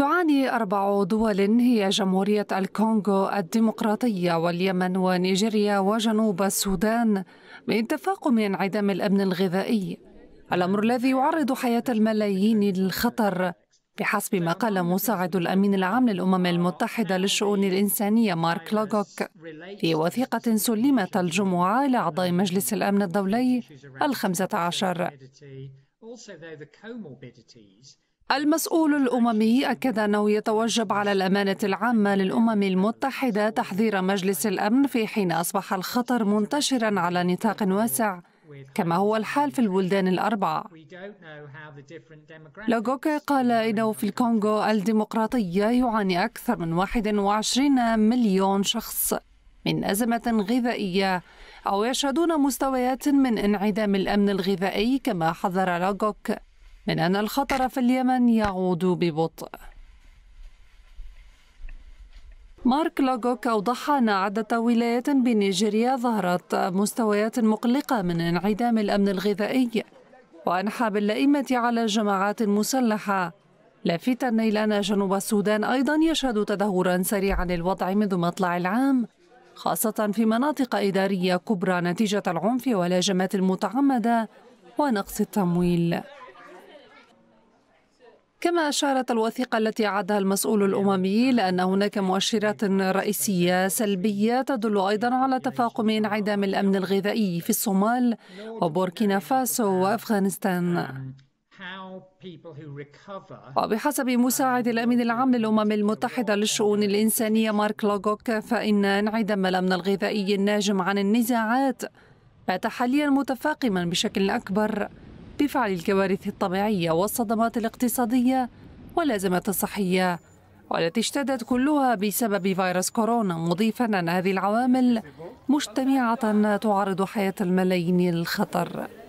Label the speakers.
Speaker 1: تعاني أربع دول هي جمهورية الكونغو الديمقراطية واليمن ونيجيريا وجنوب السودان من تفاقم انعدام الأمن الغذائي الأمر الذي يعرض حياة الملايين للخطر بحسب ما قال مساعد الأمين العام للأمم المتحدة للشؤون الإنسانية مارك لوغوك في وثيقة سلمت الجمعة لأعضاء مجلس الأمن الدولي
Speaker 2: الخمسة عشر.
Speaker 1: المسؤول الأممي أكد أنه يتوجب على الأمانة العامة للأمم المتحدة تحذير مجلس الأمن في حين أصبح الخطر منتشرا على نطاق واسع كما هو الحال في البلدان الأربعة لوغوكي قال إنه في الكونغو الديمقراطية يعاني أكثر من 21 مليون شخص من أزمة غذائية أو يشهدون مستويات من انعدام الأمن الغذائي كما حذر لوغوك من أن الخطر في اليمن يعود ببطء مارك لوغوك أوضح أن عدة ولايات بنيجيريا ظهرت مستويات مقلقة من انعدام الأمن الغذائي وأنحى باللئيمة على الجماعات المسلحة لافتا إلى أن جنوب السودان أيضا يشهد تدهورا سريعا للوضع منذ مطلع العام خاصة في مناطق إدارية كبرى نتيجة العنف والهجمات المتعمدة ونقص التمويل كما أشارت الوثيقة التي عدها المسؤول الأممي لأن هناك مؤشرات رئيسية سلبية تدل أيضا على تفاقم انعدام الأمن الغذائي في الصومال وبوركينا فاسو وأفغانستان وبحسب مساعد الأمين العام للأمم المتحدة للشؤون الإنسانية مارك لوغوك فإن انعدام الأمن الغذائي الناجم عن النزاعات بات حاليا متفاقما بشكل أكبر بفعل الكوارث الطبيعية والصدمات الاقتصادية والأزمات الصحية والتي اشتدت كلها بسبب فيروس كورونا مضيفا أن هذه العوامل مجتمعة تعرض حياة الملايين للخطر